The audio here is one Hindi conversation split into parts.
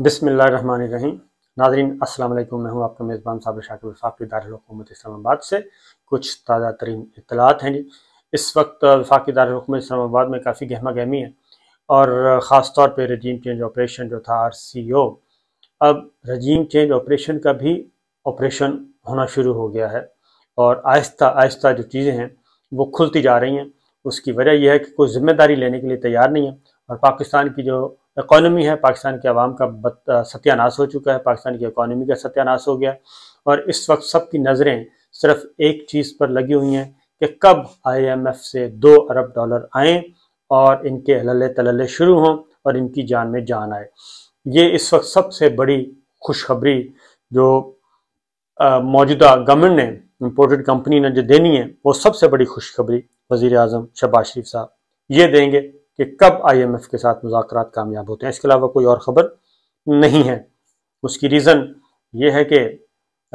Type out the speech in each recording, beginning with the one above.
बसमिल नाजरीन अस्सलाम वालेकुम मैं हूं आपका मेज़बान साबिर शाकिब वफाकी दारकूमत इस्लामाबाद से कुछ ताज़ा तरीन इतलात हैं जी इस वक्त वफाकी दारकूमत इस्लामाबाद में काफ़ी गहमा गहमी है और ख़ास तौर पर रजीम चेंज ऑपरेशन जो था आर सी ओ अब रजीम चेंज ऑपरेशन का भी ऑपरेशन होना शुरू हो गया है और आहिस्ता आहिस्ता जो चीज़ें हैं वो खुलती जा रही हैं उसकी वजह यह है कि कोई ज़िम्मेदारी लेने के लिए तैयार नहीं है और पाकिस्तान की जो इकानमी है पाकिस्तान के आवाम का सत्यानाश हो चुका है पाकिस्तान की इकानमी का सत्यानाश हो गया और इस वक्त सबकी नज़रें सिर्फ एक चीज़ पर लगी हुई हैं कि कब आईएमएफ से दो अरब डॉलर आए और इनके हलले तलले शुरू हों और इनकी जान में जान आए ये इस वक्त सबसे बड़ी खुशखबरी जो मौजूदा गवर्नमेंट ने इम्पोर्टेड कंपनी ने जो देनी है वो सबसे बड़ी खुशखबरी वज़ी अजम शबाज शरीफ साहब ये देंगे कि कब आईएमएफ के साथ मुजाकर कामयाब होते हैं इसके अलावा कोई और ख़बर नहीं है उसकी रीज़न ये है कि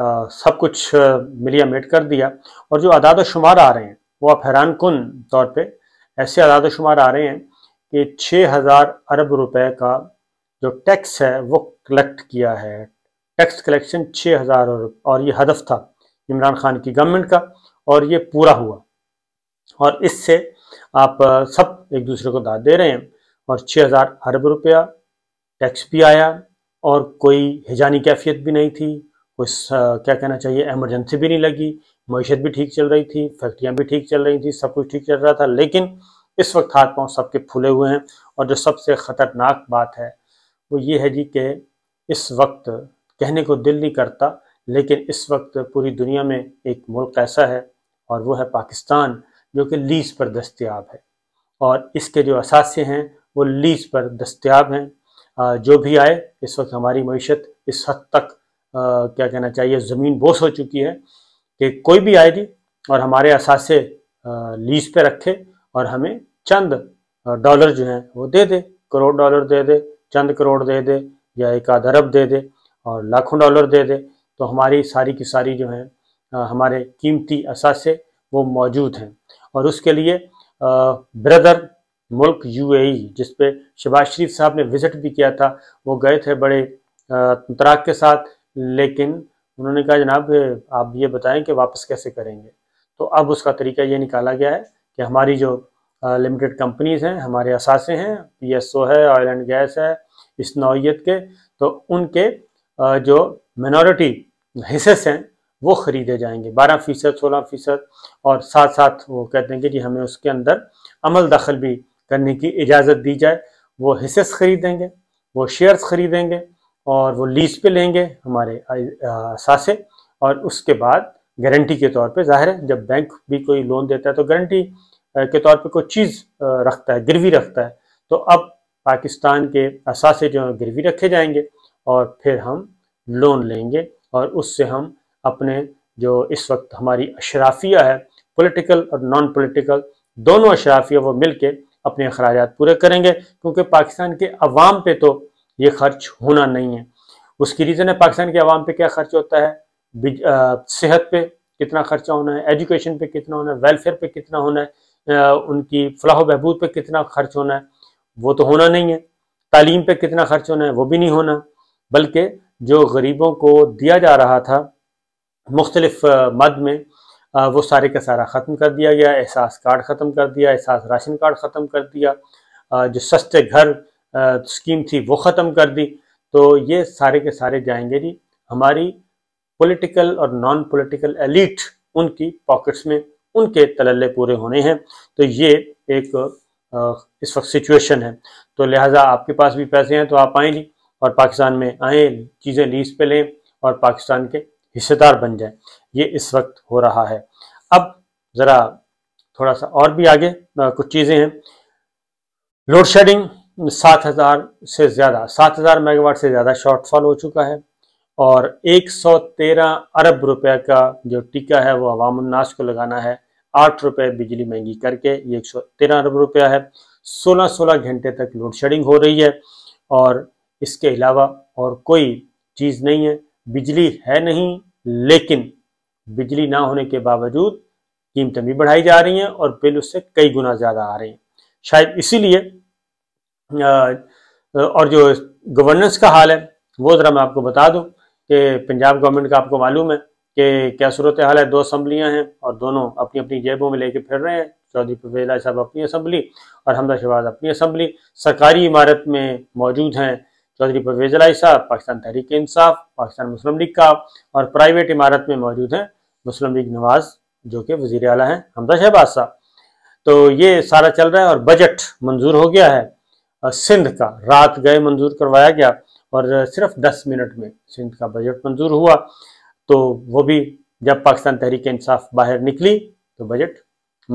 आ, सब कुछ मिलिया मेट कर दिया और जो अदाद शुमार आ रहे हैं वो आप हैरान कन तौर पर ऐसे अदाद शुमार आ रहे हैं कि छः हज़ार अरब रुपये का जो टैक्स है वो कलेक्ट किया है टैक्स कलेक्शन छः हज़ार और ये हदफ था इमरान खान की गवर्नमेंट का और ये पूरा हुआ और इससे आप सब एक दूसरे को दाद दे रहे हैं और 6000 अरब रुपया टैक्स भी आया और कोई हिजानी कैफियत भी नहीं थी कोई क्या कहना चाहिए एमरजेंसी भी नहीं लगी मीशत भी ठीक चल रही थी फैक्ट्रियाँ भी ठीक चल रही थी सब कुछ ठीक चल रहा था लेकिन इस वक्त हाथ पाँव सबके फूले हुए हैं और जो सबसे ख़तरनाक बात है वो ये है जी कि इस वक्त कहने को दिल नहीं करता लेकिन इस वक्त पूरी दुनिया में एक मुल्क ऐसा है और वो है पाकिस्तान जो कि लीज पर दस्तियाब है और इसके जो असासे हैं वो लीज पर दस्तियाब हैं जो भी आए इस वक्त हमारी मीशत इस हद तक क्या कहना चाहिए ज़मीन बोस हो चुकी है कि कोई भी आए जी और हमारे असासे लीज पे रखे और हमें चंद डॉलर जो हैं वो दे दे करोड़ डॉलर दे दे चंद करोड़ दे दे या एक आध अरब दे दे और लाखों डॉलर दे दे तो हमारी सारी की सारी जो हैं हमारे कीमती असासे वो मौजूद हैं और उसके लिए ब्रदर मुल्क यूएई जिस पे शबाज शरीफ साहब ने विज़िट भी किया था वो गए थे बड़े तराक के साथ लेकिन उन्होंने कहा जनाब आप ये बताएं कि वापस कैसे करेंगे तो अब उसका तरीका ये निकाला गया है कि हमारी जो लिमिटेड कंपनीज़ हैं हमारे असासे हैं पी एस ओ है ऑयल एंड गैस है इस नौीयत के तो उनके जो मिनोरिटी हिस्से हैं वो ख़रीदे जाएंगे बारह फ़ीसद सोलह फ़ीसद और साथ साथ वो कहते हैं कि जी हमें उसके अंदर अमल दखल भी करने की इजाज़त दी जाए वो हिस्सेस ख़रीदेंगे वो शेयर्स ख़रीदेंगे और वो लीज पे लेंगे हमारे सासे और उसके बाद गारंटी के तौर पे ज़ाहिर है जब बैंक भी कोई लोन देता है तो गारंटी के तौर पे कोई चीज़ रखता है गिरवी रखता है तो अब पाकिस्तान के असासे जो गिरवी रखे जाएंगे और फिर हम लोन लेंगे और उससे हम अपने जो इस वक्त हमारी अशराफिया है पॉलिटिकल और नॉन पॉलिटिकल दोनों अशराफिया वो मिल के अपने अखराज पूरे करेंगे क्योंकि पाकिस्तान के अवाम पे तो ये खर्च होना नहीं है उसकी रीज़न है पाकिस्तान के अवाम पे क्या खर्च होता है सेहत पे कितना खर्चा होना है एजुकेशन पे कितना होना है वेलफेयर पे कितना होना है उनकी फलाह बहबूद पर कितना खर्च होना है वो तो होना नहीं है तालीम पर कितना खर्च होना है वो भी नहीं होना बल्कि जो गरीबों को दिया जा रहा था मुख्तलिफ मद में वो सारे का सारा ख़त्म कर दिया गया एहसास कार्ड ख़त्म कर दिया एहसास राशन कार्ड ख़त्म कर दिया जो सस्ते घर स्कीम थी वो ख़त्म कर दी तो ये सारे के सारे जाएंगे जी हमारी पॉलिटिकल और नॉन पॉलिटिकल एलिट उनकी पॉकेट्स में उनके तलल्ले पूरे होने हैं तो ये एक इस वक्त सिचुएशन है तो लिहाजा आपके पास भी पैसे हैं तो आप आएँ जी और पाकिस्तान में आएँ चीज़ें लीज पे लें और पाकिस्तान के हिस्सेदार बन जाए ये इस वक्त हो रहा है अब ज़रा थोड़ा सा और भी आगे कुछ चीज़ें हैं लोड शेडिंग सात हज़ार से ज़्यादा सात हज़ार मेगावाट से ज़्यादा शॉर्टफॉल हो चुका है और 113 अरब रुपए का जो टीका है वो अवामनास को लगाना है आठ रुपए बिजली महंगी करके ये एक सौ तेरह अरब रुपया है सोलह सोलह घंटे तक लोड शेडिंग हो रही है और इसके अलावा और कोई चीज़ नहीं है बिजली है नहीं लेकिन बिजली ना होने के बावजूद कीमतें भी बढ़ाई जा रही हैं और बिल उससे कई गुना ज़्यादा आ रहे हैं शायद इसीलिए और जो गवर्नेंस का हाल है वो ज़रा मैं आपको बता दूं कि पंजाब गवर्नमेंट का आपको मालूम है कि क्या सूरत हाल है दो असम्बलियाँ हैं और दोनों अपनी अपनी जेबों में लेके फिर रहे हैं चौधरी पवेला साहब अपनी असम्बली और हमदा शहबाज अपनी असम्बली सरकारी इमारत में मौजूद हैं चौधरी परवेज साहब पाकिस्तान तहरीक इंसाफ पाकिस्तान मुस्लिम लीग का और प्राइवेट इमारत में मौजूद हैं मुस्लिम लीग नवाज जो कि वजीर अला हैं हमदा शहबाज साहब तो ये सारा चल रहा है और बजट मंजूर हो गया है सिंध का रात गए मंजूर करवाया गया और सिर्फ दस मिनट में सिंध का बजट मंजूर हुआ तो वो भी जब पाकिस्तान तहरीक इंसाफ बाहर निकली तो बजट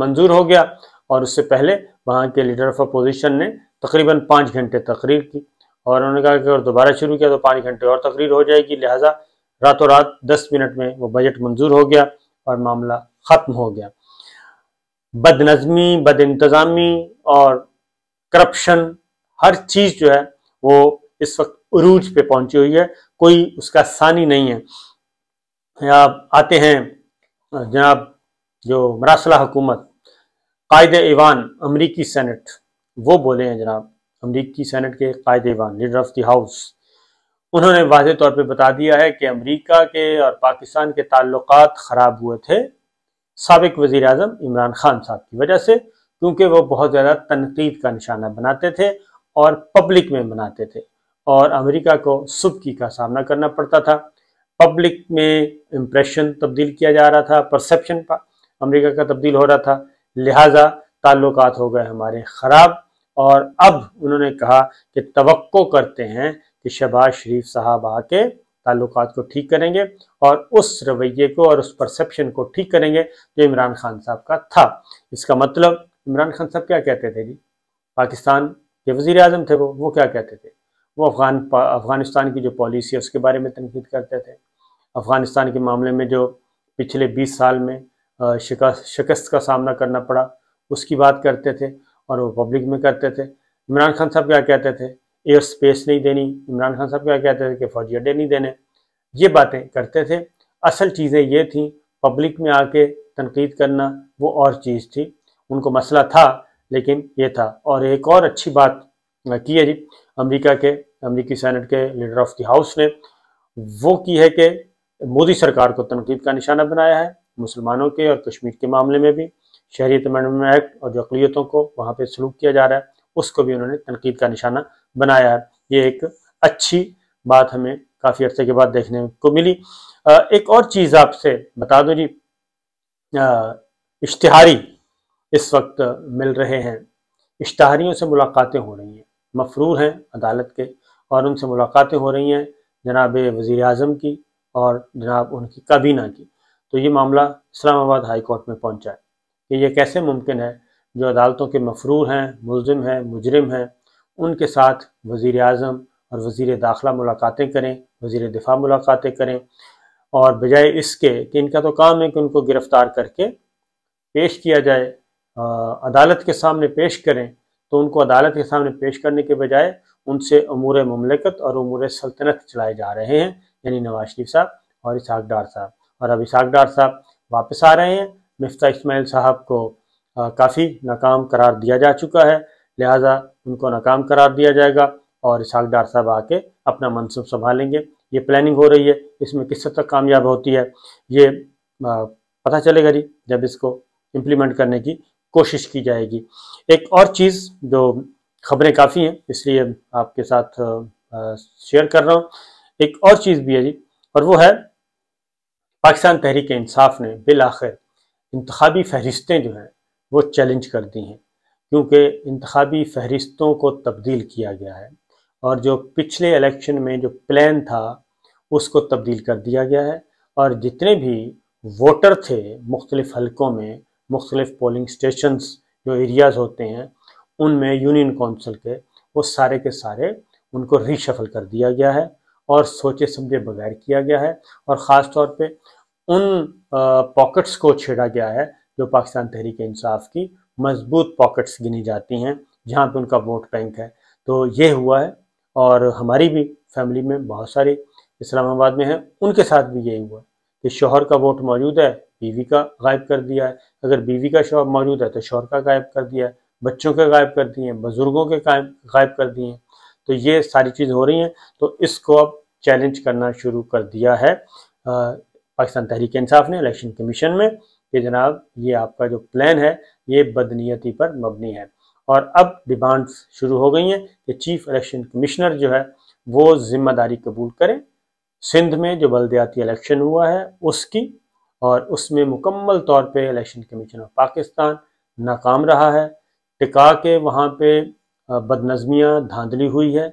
मंजूर हो गया और उससे पहले वहाँ के लीडर ऑफ अपोजिशन ने तकरीबन पाँच घंटे तकरीर की और उन्होंने कहा कि अगर दोबारा शुरू किया तो पाँच घंटे और तकरीर हो जाएगी लिहाजा रातों रात दस मिनट में वो बजट मंजूर हो गया और मामला ख़त्म हो गया बदनज़मी बद इंतज़ामी और करप्शन हर चीज़ जो है वो इस वक्त अरूज पे पहुंची हुई है कोई उसका सानी नहीं है आप आते हैं जनाब जो मरासला हुकूमत कायद ईवान अमरीकी सेनेट वो बोले हैं जनाब अमरीकी सैनट के कायद वन लीडर ऑफ द हाउस उन्होंने वाज तौर पर बता दिया है कि अमरीका के और पाकिस्तान के ताल्लुक ख़राब हुए थे सबक वज़ी अजम इमरान खान साहब की वजह से क्योंकि वह बहुत ज़्यादा तनकीद का निशाना बनाते थे और पब्लिक में मनाते थे और अमरीका को सुबकी का सामना करना पड़ता था पब्लिक में इम्प्रेशन तब्दील किया जा रहा था परसेप्शन अमरीका का तब्दील हो रहा था लिहाजा ताल्लुक हो गए हमारे ख़राब और अब उन्होंने कहा कि तवक्को करते हैं कि शहबाज शरीफ साहब आके ताल्लुक को ठीक करेंगे और उस रवैये को और उस परसेप्शन को ठीक करेंगे जो इमरान खान साहब का था इसका मतलब इमरान खान साहब क्या कहते थे जी पाकिस्तान के वजीर अजम थे वो वो क्या कहते थे वो अफगान अफ़गानिस्तान की जो पॉलिसी है उसके बारे में तनकीद करते थे अफ़गानिस्तान के मामले में जो पिछले 20 साल में शिकस्त का सामना करना पड़ा उसकी बात करते थे और वो पब्लिक में करते थे इमरान खान साहब क्या कहते थे एयर स्पेस नहीं देनी इमरान खान साहब क्या कहते थे कि फौजी अड्डे नहीं देने ये बातें करते थे असल चीज़ें ये थी पब्लिक में आके तनकीद करना वो और चीज़ थी उनको मसला था लेकिन ये था और एक और अच्छी बात की है जी अमरीका के अमरीकी सैनट के लीडर ऑफ द हाउस ने वो की है कि मोदी सरकार को तनकीद का निशाना बनाया है मुसलमानों के और कश्मीर के मामले में भी शहरी तमंडम एक्ट और जो अकलीतों को वहाँ पर सलूक किया जा रहा है उसको भी उन्होंने तनकीद का निशाना बनाया है ये एक अच्छी बात हमें काफ़ी अर्से के बाद देखने को मिली एक और चीज़ आपसे बता दूँ जी इश्तहारी इस वक्त मिल रहे हैं इश्तहारियों से मुलाकातें हो रही हैं मफरूर हैं अदालत के और उनसे मुलाकातें हो रही हैं जनाब वज़ी अजम की और जनाब उनकी काबीना की तो ये मामला इस्लामाबाद हाई कोर्ट में पहुंचा है कि ये कैसे मुमकिन है जो अदालतों के मफरूर हैं मुलम हैं मुजरम हैं उनके साथ वज़ी अजम और वज़ी दाखिला मुलाकातें करें वज़ी दिफा मुलाकातें करें और बजाय इसके कि इनका तो काम है कि उनको गिरफ़्तार करके पेश किया जाए अदालत के सामने पेश करें तो उनको अदालत के सामने पेश करने के बजाय उनसे अमूर ममलिकत और अमूर सल्तनत चलाए जा रहे हैं यानी नवाज शरीफ साहब और इसहाक डार साहब और अब इसहाक डार साहब वापस आ रहे हैं मिफ्ता इसमाइल साहब को काफ़ी नाकाम करार दिया जा चुका है लिहाजा उनको नाकाम करार दिया जाएगा और इसहाक डार साहब आके अपना मनसूब संभालेंगे ये प्लानिंग हो रही है इसमें किस हद तक कामयाब होती है ये पता चलेगा जी जब इसको इम्प्लीमेंट करने की कोशिश की जाएगी एक और चीज़ जो खबरें काफ़ी हैं इसलिए आपके साथ शेयर कर रहा हूँ एक और चीज़ भी है जी और वो है पाकिस्तान तहरीक इंसाफ ने बिल आखिर इंतबी फहरिस्तें जो हैं वो चैलेंज कर दी हैं क्योंकि इंतबी फहरिस्तों को तब्दील किया गया है और जो पिछले इलेक्शन में जो प्लान था उसको तब्दील कर दिया गया है और जितने भी वोटर थे मुख्तलिफ़ हलकों में मुख्तलिफ़ पोलिंग स्टेशंस जो एरियाज़ होते हैं उनमें यूनियन कौंसिल के वो सारे के सारे उनको रीशफल कर दिया गया है और सोचे समझे बगैर किया गया है और ख़ास तौर पर उन पॉकेट्स को छेड़ा गया है जो पाकिस्तान तहरीक इंसाफ की मजबूत पॉकेट्स गिनी जाती हैं जहाँ पे उनका वोट बैंक है तो ये हुआ है और हमारी भी फैमिली में बहुत सारे इस्लामाबाद में हैं उनके साथ भी यही हुआ कि शोहर का वोट मौजूद है बीवी का गायब कर दिया है अगर बीवी का शोहर मौजूद है तो शोहर का गायब कर दिया है बच्चों के गायब कर दिए हैं बुज़ुर्गों के गायब कर दिए हैं तो ये सारी चीज़ हो रही हैं तो इसको अब चैलेंज करना शुरू कर दिया है पाकिस्तान तहरीक इंसाफ ने इलेक्शन कमीशन में कि जनाब ये आपका जो प्लान है ये बदनीयती पर मबनी है और अब डिमांड्स शुरू हो गई हैं कि चीफ इलेक्शन कमिश्नर जो है वो जिम्मेदारी कबूल करें सिंध में जो बलदयाती इलेक्शन हुआ है उसकी और उसमें मुकम्मल तौर पे इलेक्शन कमीशन ऑफ पाकिस्तान नाकाम रहा है टिका के वहाँ पे बदनज़मियाँ धांधली हुई है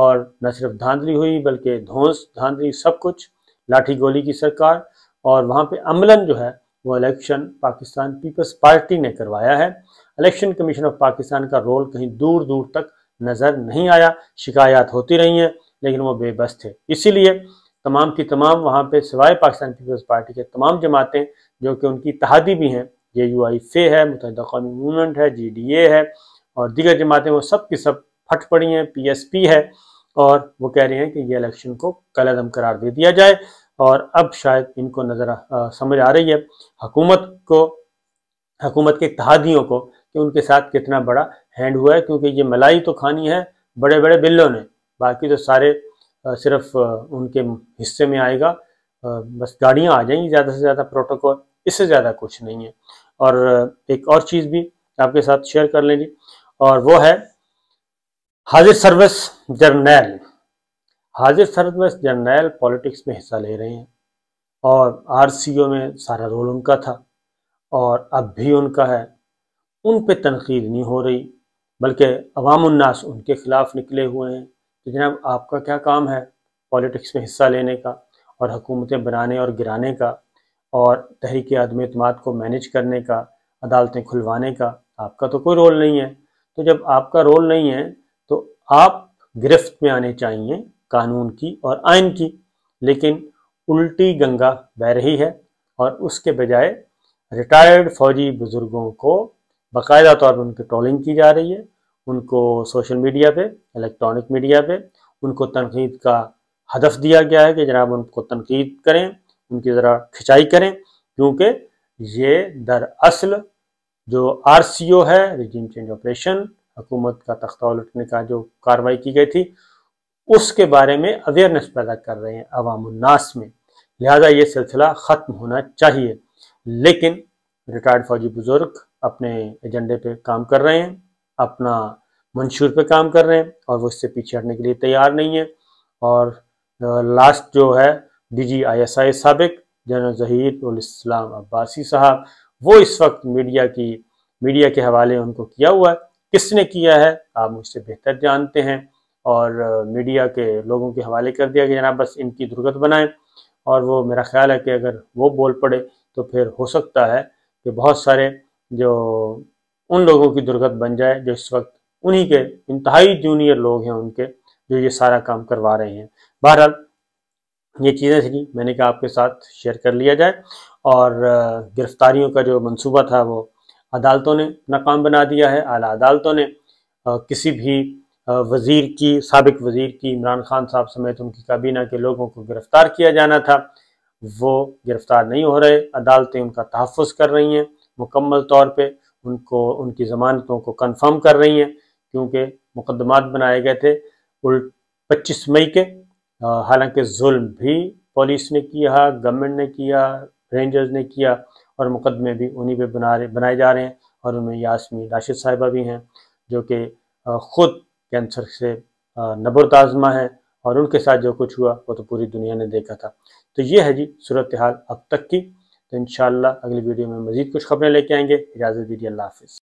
और न सिर्फ धांधली हुई बल्कि धोस धांधली सब कुछ लाठी गोली की सरकार और वहाँ पे अमलन जो है वो इलेक्शन पाकिस्तान पीपल्स पार्टी ने करवाया है इलेक्शन कमीशन ऑफ पाकिस्तान का रोल कहीं दूर दूर तक नज़र नहीं आया शिकायत होती रही हैं लेकिन वो बेबस थे इसीलिए तमाम की तमाम वहाँ पे सिवाय पाकिस्तान पीपल्स पार्टी के तमाम जमातें जो कि उनकी तहादी भी हैं जे यू आई फे है मुतहद कौमी मूवमेंट है जी डी ए है और दीगर जमातें वो सब की सब फट पड़ी हैं पी एस पी है और वो कह रहे हैं कि ये इलेक्शन को कलदम करार दे दिया जाए और अब शायद इनको नज़र समझ आ रही है हकूमत को हकूमत के तहादियों को कि उनके साथ कितना बड़ा हैंड हुआ है क्योंकि ये मलाई तो खानी है बड़े बड़े बिल्लों ने बाकी तो सारे सिर्फ उनके हिस्से में आएगा बस गाड़ियाँ आ जाएंगी ज़्यादा से ज़्यादा प्रोटोकॉल इससे ज़्यादा कुछ नहीं है और एक और चीज़ भी आपके साथ शेयर कर लेंगे और वो है हाजिर सर्विस जर्नैल हाजिर सर्विस जर्नैल पॉलिटिक्स में हिस्सा ले रहे हैं और आरसीओ में सारा रोल उनका था और अब भी उनका है उन पर तनकीद नहीं हो रही बल्कि अवामनास उनके ख़िलाफ़ निकले हुए हैं कि जनाब आपका क्या काम है पॉलिटिक्स में हिस्सा लेने का और हुकूमतें बनाने और गिराने का और तहरीक आदम अतमाद को मैनेज करने का अदालतें खुलवाने का आपका तो कोई रोल नहीं है तो जब आपका रोल नहीं है आप गिरफ्त में आने चाहिए कानून की और आयन की लेकिन उल्टी गंगा बह रही है और उसके बजाय रिटायर्ड फौजी बुज़ुर्गों को बाकायदा तौर पर उनकी ट्रोलिंग की जा रही है उनको सोशल मीडिया पे इलेक्ट्रॉनिक मीडिया पे उनको तनकीद का हदफ दिया गया है कि जनाब उनको तनकीद करें उनकी ज़रा खिंचाई करें क्योंकि ये दरअसल जो आर है रिजीम चेंज ऑपरेशन हुकूमत का तख्ता उलटने का जो कार्रवाई की गई थी उसके बारे में अवेयरनेस पैदा कर रहे हैं अवामनास में लिहाजा ये सिलसिला ख़त्म होना चाहिए लेकिन रिटायर्ड फौजी बुज़ुर्ग अपने एजेंडे पे काम कर रहे हैं अपना मंशूर पे काम कर रहे हैं और वो इससे पीछे हटने के लिए तैयार नहीं है और लास्ट जो है D G I S I सबक जनरल जहीर इस्लाम अब्बासी साहब वो इस वक्त मीडिया की मीडिया के हवाले उनको किया हुआ है किसने किया है आप मुझसे बेहतर जानते हैं और मीडिया के लोगों के हवाले कर दिया कि जनाब बस इनकी दुर्गत बनाएं और वो मेरा ख्याल है कि अगर वो बोल पड़े तो फिर हो सकता है कि बहुत सारे जो उन लोगों की दुर्गत बन जाए जो इस वक्त उन्हीं के इंतहाई जूनियर लोग हैं उनके जो ये सारा काम करवा रहे हैं बहरहाल ये चीज़ें थी मैंने कहा आपके साथ शेयर कर लिया जाए और गिरफ्तारियों का जो मंसूबा था वो अदालतों ने नाकाम बना दिया है आला अदालतों ने किसी भी वज़ीर की सबक वज़ीर की इमरान खान साहब समेत उनकी काबीना के लोगों को गिरफ़्तार किया जाना था वो गिरफ़्तार नहीं हो रहे अदालतें उनका तहफ़ कर रही हैं मुकम्मल तौर पर उनको उनकी ज़मानतों को कन्फर्म कर रही हैं क्योंकि मुकदमात बनाए गए थे उल्ट पच्चीस मई के हालांकि जुल्म भी पुलिस ने किया गवर्नमेंट ने किया रेंजर्स ने किया और मुकदमे भी उन्हीं पे बना रहे बनाए जा रहे हैं और उनमें यासमी राशिद साहिबा भी हैं जो कि ख़ुद कैंसर से नबरत आजमा है और उनके साथ जो कुछ हुआ वो तो पूरी दुनिया ने देखा था तो ये है जी सूरत हाल अब तक की तो इन अगली वीडियो में मज़ीद कुछ खबरें लेके आएंगे इजाज़त दीजिए अल्लाह हाफिज़